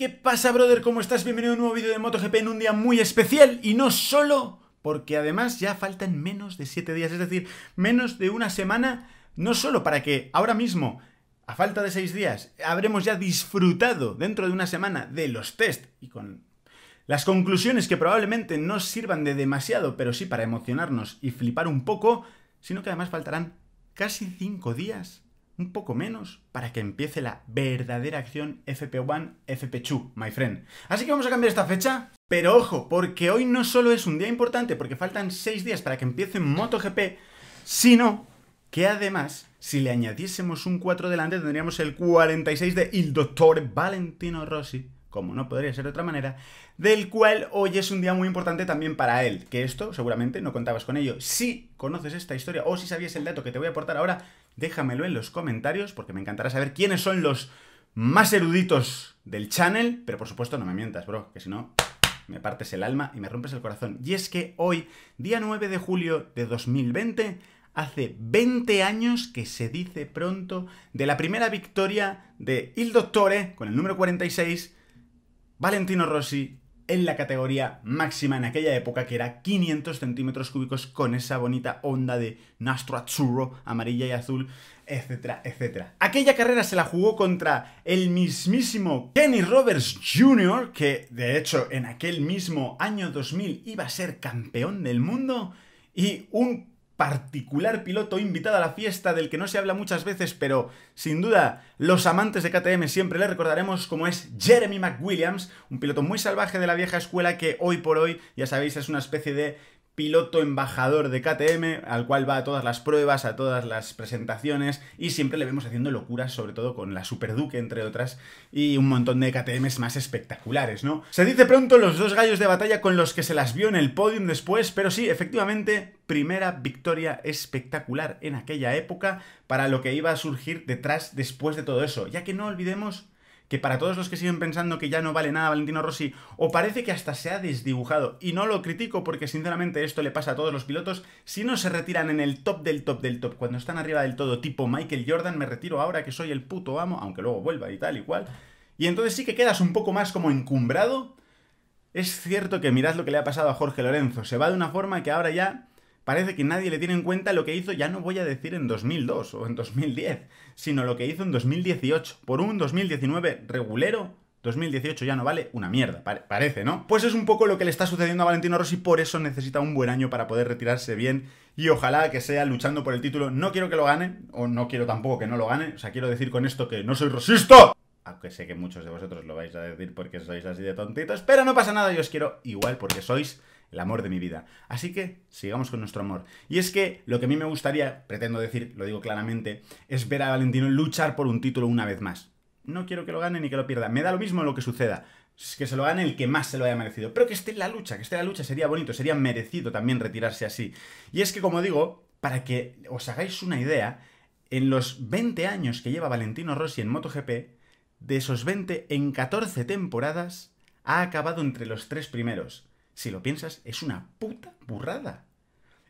¿Qué pasa, brother? ¿Cómo estás? Bienvenido a un nuevo vídeo de MotoGP en un día muy especial y no solo porque además ya faltan menos de 7 días, es decir, menos de una semana, no solo para que ahora mismo, a falta de 6 días, habremos ya disfrutado dentro de una semana de los test y con las conclusiones que probablemente no sirvan de demasiado, pero sí para emocionarnos y flipar un poco, sino que además faltarán casi 5 días un poco menos para que empiece la verdadera acción FP1, FP2, my friend. Así que vamos a cambiar esta fecha. Pero ojo, porque hoy no solo es un día importante, porque faltan 6 días para que empiece MotoGP, sino que además, si le añadiésemos un 4 delante, tendríamos el 46 de Il Doctor Valentino Rossi, como no podría ser de otra manera, del cual hoy es un día muy importante también para él, que esto seguramente no contabas con ello. Si conoces esta historia o si sabías el dato que te voy a aportar ahora, déjamelo en los comentarios porque me encantará saber quiénes son los más eruditos del channel, pero por supuesto no me mientas, bro, que si no me partes el alma y me rompes el corazón. Y es que hoy, día 9 de julio de 2020, hace 20 años que se dice pronto de la primera victoria de Il Dottore con el número 46, Valentino Rossi en la categoría máxima en aquella época, que era 500 centímetros cúbicos con esa bonita onda de nastro azzurro, amarilla y azul, etcétera, etcétera. Aquella carrera se la jugó contra el mismísimo Kenny Roberts Jr., que de hecho en aquel mismo año 2000 iba a ser campeón del mundo, y un particular piloto invitado a la fiesta del que no se habla muchas veces, pero sin duda los amantes de KTM siempre le recordaremos como es Jeremy McWilliams, un piloto muy salvaje de la vieja escuela que hoy por hoy, ya sabéis, es una especie de piloto embajador de KTM, al cual va a todas las pruebas, a todas las presentaciones, y siempre le vemos haciendo locuras, sobre todo con la Super Duke, entre otras, y un montón de KTMs más espectaculares, ¿no? Se dice pronto los dos gallos de batalla con los que se las vio en el podium después, pero sí, efectivamente, primera victoria espectacular en aquella época para lo que iba a surgir detrás después de todo eso, ya que no olvidemos que para todos los que siguen pensando que ya no vale nada Valentino Rossi, o parece que hasta se ha desdibujado, y no lo critico porque sinceramente esto le pasa a todos los pilotos, si no se retiran en el top del top del top, cuando están arriba del todo, tipo Michael Jordan, me retiro ahora que soy el puto amo, aunque luego vuelva y tal y cual, y entonces sí que quedas un poco más como encumbrado. Es cierto que mirad lo que le ha pasado a Jorge Lorenzo, se va de una forma que ahora ya Parece que nadie le tiene en cuenta lo que hizo, ya no voy a decir en 2002 o en 2010, sino lo que hizo en 2018. Por un 2019 regulero, 2018 ya no vale una mierda, parece, ¿no? Pues es un poco lo que le está sucediendo a Valentino Rossi, por eso necesita un buen año para poder retirarse bien y ojalá que sea luchando por el título. No quiero que lo gane, o no quiero tampoco que no lo gane, o sea, quiero decir con esto que no soy rosista. Aunque sé que muchos de vosotros lo vais a decir porque sois así de tontitos, pero no pasa nada, yo os quiero igual porque sois el amor de mi vida. Así que sigamos con nuestro amor. Y es que lo que a mí me gustaría, pretendo decir, lo digo claramente, es ver a Valentino luchar por un título una vez más. No quiero que lo gane ni que lo pierda. Me da lo mismo lo que suceda. Es Que se lo gane el que más se lo haya merecido. Pero que esté en la lucha, que esté en la lucha sería bonito, sería merecido también retirarse así. Y es que, como digo, para que os hagáis una idea, en los 20 años que lleva Valentino Rossi en MotoGP, de esos 20, en 14 temporadas, ha acabado entre los tres primeros si lo piensas, es una puta burrada.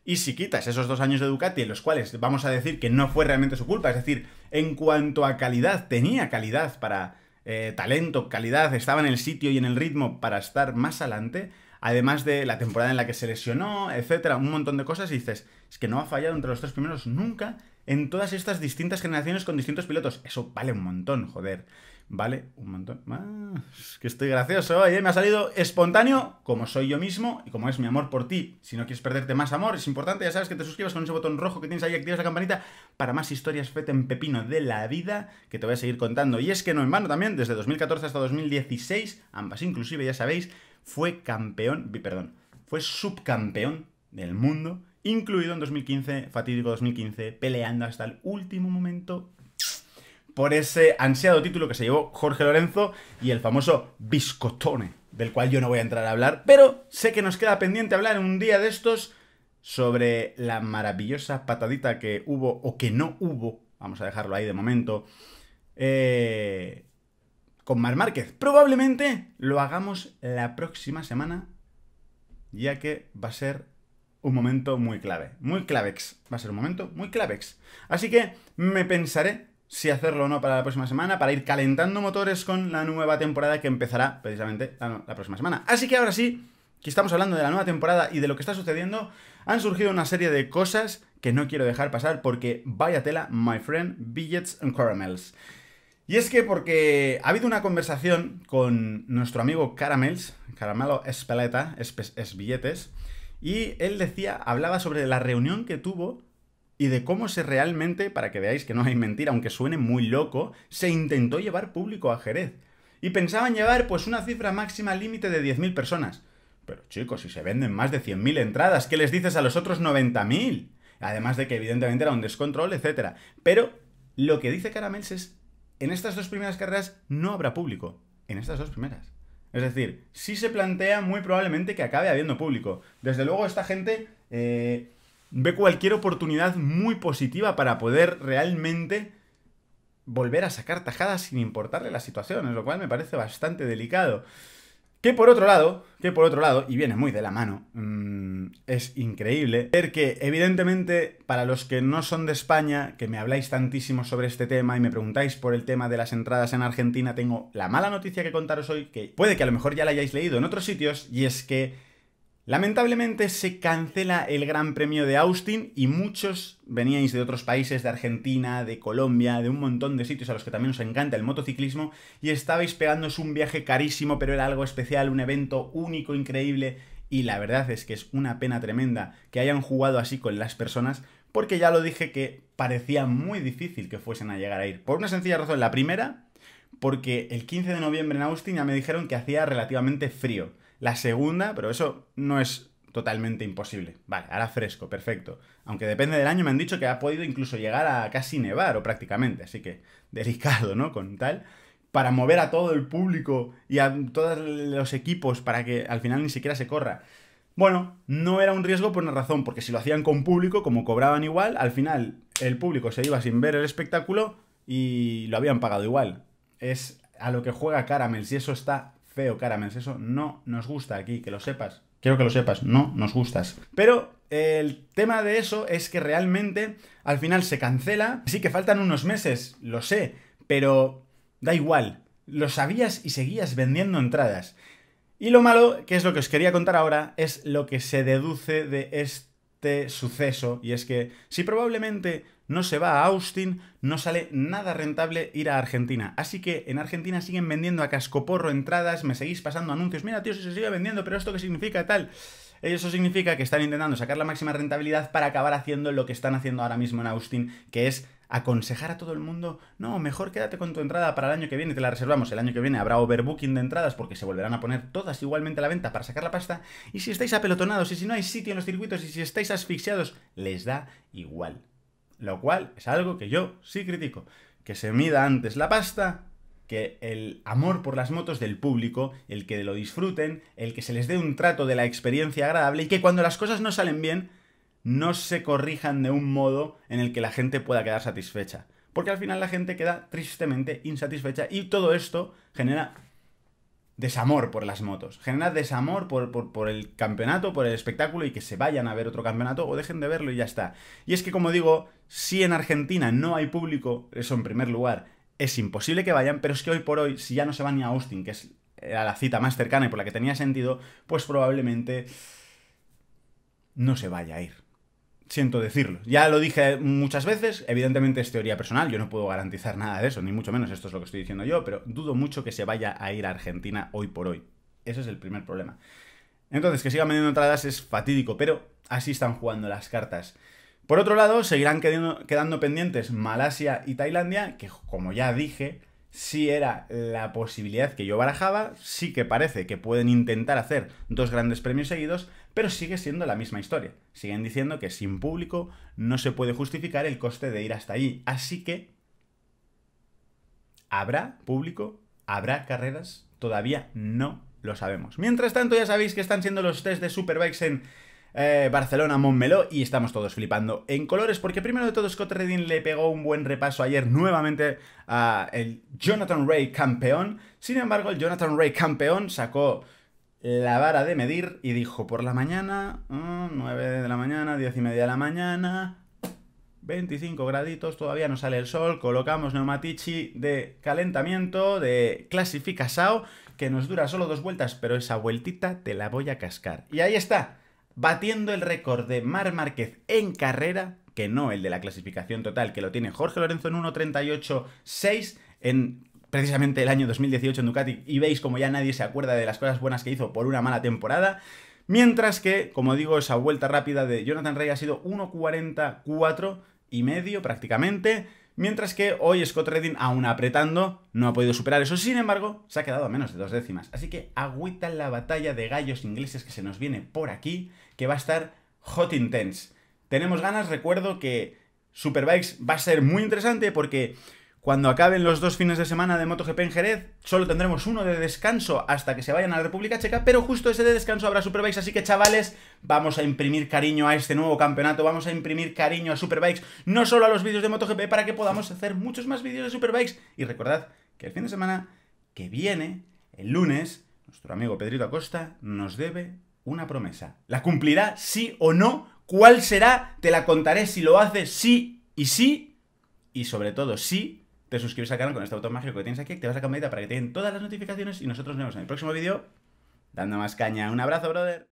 Y si quitas esos dos años de Ducati, en los cuales vamos a decir que no fue realmente su culpa, es decir, en cuanto a calidad, tenía calidad para eh, talento, calidad, estaba en el sitio y en el ritmo para estar más adelante, además de la temporada en la que se lesionó, etcétera, un montón de cosas, y dices, es que no ha fallado entre los tres primeros nunca en todas estas distintas generaciones con distintos pilotos. Eso vale un montón, joder vale un montón. más, ah, que estoy gracioso me ha salido espontáneo, como soy yo mismo y como es mi amor por ti. Si no quieres perderte más amor, es importante, ya sabes que te suscribas con ese botón rojo que tienes ahí, activas la campanita para más historias fete en pepino de la vida que te voy a seguir contando. Y es que no en vano también, desde 2014 hasta 2016, ambas inclusive, ya sabéis, fue campeón, perdón, fue subcampeón del mundo incluido en 2015, fatídico 2015, peleando hasta el último momento por ese ansiado título que se llevó Jorge Lorenzo y el famoso Biscotone, del cual yo no voy a entrar a hablar, pero sé que nos queda pendiente hablar en un día de estos sobre la maravillosa patadita que hubo o que no hubo, vamos a dejarlo ahí de momento, eh, con Mar Márquez. Probablemente lo hagamos la próxima semana, ya que va a ser un momento muy clave, muy clavex, va a ser un momento muy clavex. Así que me pensaré si hacerlo o no para la próxima semana, para ir calentando motores con la nueva temporada que empezará precisamente ah, la, próxima semana. Así que ahora sí, que estamos hablando de la nueva temporada y de lo que está sucediendo, han surgido una serie de cosas que no quiero dejar pasar porque vaya tela, my friend, billets and caramels. Y es que porque ha habido una conversación con nuestro amigo Caramels, Caramelo Espeleta, paleta, es billetes, y él decía, hablaba sobre la reunión que tuvo y de cómo se realmente, para que veáis que no hay mentira, aunque suene muy loco, se intentó llevar público a Jerez. Y pensaban llevar pues una cifra máxima límite de 10.000 personas. Pero chicos, si se venden más de 100.000 entradas, ¿qué les dices a los otros 90.000? Además de que evidentemente era un descontrol, etc. Pero lo que dice Caramels es, en estas dos primeras carreras no habrá público. En estas dos primeras. Es decir, sí se plantea muy probablemente que acabe habiendo público. Desde luego esta gente... Eh, ve cualquier oportunidad muy positiva para poder realmente volver a sacar tajadas sin importarle la situación, ¿eh? lo cual me parece bastante delicado. Que por otro lado, que por otro lado, y viene muy de la mano, mm, es increíble ver que evidentemente para los que no son de España, que me habláis tantísimo sobre este tema y me preguntáis por el tema de las entradas en Argentina, tengo la mala noticia que contaros hoy, que puede que a lo mejor ya la hayáis leído en otros sitios, y es que Lamentablemente se cancela el Gran Premio de Austin y muchos veníais de otros países, de Argentina, de Colombia, de un montón de sitios a los que también os encanta el motociclismo y estabais pegándoos un viaje carísimo, pero era algo especial, un evento único, increíble y la verdad es que es una pena tremenda que hayan jugado así con las personas porque ya lo dije que parecía muy difícil que fuesen a llegar a ir. Por una sencilla razón, la primera, porque el 15 de noviembre en Austin ya me dijeron que hacía relativamente frío. La segunda, pero eso no es totalmente imposible. Vale, ahora fresco, perfecto. Aunque depende del año, me han dicho que ha podido incluso llegar a casi nevar o prácticamente, así que delicado, ¿no? Con tal. Para mover a todo el público y a todos los equipos para que al final ni siquiera se corra. Bueno, no era un riesgo por una razón, porque si lo hacían con público, como cobraban igual, al final el público se iba sin ver el espectáculo y lo habían pagado igual. Es a lo que juega Caramel, si eso está feo, Caramels. Eso no nos gusta aquí, que lo sepas. Quiero que lo sepas, no nos gustas. Pero el tema de eso es que realmente al final se cancela. Sí que faltan unos meses, lo sé, pero da igual. Lo sabías y seguías vendiendo entradas. Y lo malo, que es lo que os quería contar ahora, es lo que se deduce de este suceso. Y es que si probablemente no se va a Austin, no sale nada rentable ir a Argentina. Así que en Argentina siguen vendiendo a cascoporro entradas, me seguís pasando anuncios, mira tío, si se sigue vendiendo, pero esto qué significa tal. Eso significa que están intentando sacar la máxima rentabilidad para acabar haciendo lo que están haciendo ahora mismo en Austin, que es aconsejar a todo el mundo, no, mejor quédate con tu entrada para el año que viene, te la reservamos, el año que viene habrá overbooking de entradas porque se volverán a poner todas igualmente a la venta para sacar la pasta, y si estáis apelotonados, y si no hay sitio en los circuitos, y si estáis asfixiados, les da igual lo cual es algo que yo sí critico. Que se mida antes la pasta que el amor por las motos del público, el que lo disfruten, el que se les dé un trato de la experiencia agradable y que cuando las cosas no salen bien, no se corrijan de un modo en el que la gente pueda quedar satisfecha. Porque al final la gente queda tristemente insatisfecha y todo esto genera desamor por las motos. generar desamor por, el campeonato, por el espectáculo y que se vayan a ver otro campeonato o dejen de verlo y ya está. Y es que, como digo, si en Argentina no hay público, eso en primer lugar, es imposible que vayan, pero es que hoy por hoy, si ya no se van ni a Austin, que es la cita más cercana y por la que tenía sentido, pues probablemente no se vaya a ir siento decirlo. Ya lo dije muchas veces, evidentemente es teoría personal, yo no puedo garantizar nada de eso, ni mucho menos esto es lo que estoy diciendo yo, pero dudo mucho que se vaya a ir a Argentina hoy por hoy. Ese es el primer problema. Entonces, que sigan vendiendo entradas es fatídico, pero así están jugando las cartas. Por otro lado, seguirán quedando, quedando pendientes Malasia y Tailandia, que como ya dije, si era la posibilidad que yo barajaba, sí que parece que pueden intentar hacer dos grandes premios seguidos, pero sigue siendo la misma historia. Siguen diciendo que sin público no se puede justificar el coste de ir hasta allí, así que habrá público, habrá carreras, todavía no lo sabemos. Mientras tanto, ya sabéis que están siendo los test de Superbikes en eh, Barcelona, Montmeló y estamos todos flipando en colores porque primero de todo Scott Redding le pegó un buen repaso ayer nuevamente a el Jonathan Ray campeón. Sin embargo, el Jonathan Ray campeón sacó la vara de medir y dijo por la mañana, 9 mm, de la mañana, 10 y media de la mañana, 25 graditos, todavía no sale el sol, colocamos Neumatici de calentamiento, de clasifica SAO, que nos dura solo dos vueltas, pero esa vueltita te la voy a cascar. Y ahí está, batiendo el récord de Mar Márquez en carrera, que no el de la clasificación total, que lo tiene Jorge Lorenzo en 1.38.6 en precisamente el año 2018 en Ducati y veis como ya nadie se acuerda de las cosas buenas que hizo por una mala temporada. Mientras que, como digo, esa vuelta rápida de Jonathan Rey ha sido 1.44 y medio prácticamente. Mientras que hoy Scott Redding, aún apretando, no ha podido superar eso. Sin embargo, se ha quedado a menos de dos décimas. Así que agüita la batalla de gallos ingleses que se nos viene por aquí, que va a estar hot intense. Tenemos ganas, recuerdo que Superbikes va a ser muy interesante porque cuando acaben los dos fines de semana de MotoGP en Jerez, solo tendremos uno de descanso hasta que se vayan a la República Checa, pero justo ese de descanso habrá Superbikes, así que chavales, vamos a imprimir cariño a este nuevo campeonato, vamos a imprimir cariño a Superbikes, no solo a los vídeos de MotoGP, para que podamos hacer muchos más vídeos de Superbikes. Y recordad que el fin de semana que viene, el lunes, nuestro amigo Pedrito Acosta nos debe una promesa. ¿La cumplirá sí o no? ¿Cuál será? Te la contaré si lo hace sí y sí. Y sobre todo sí te suscribes al canal con este botón mágico que tienes aquí, te activas la campanita para que te den todas las notificaciones y nosotros nos vemos en el próximo vídeo dando más caña. Un abrazo, brother.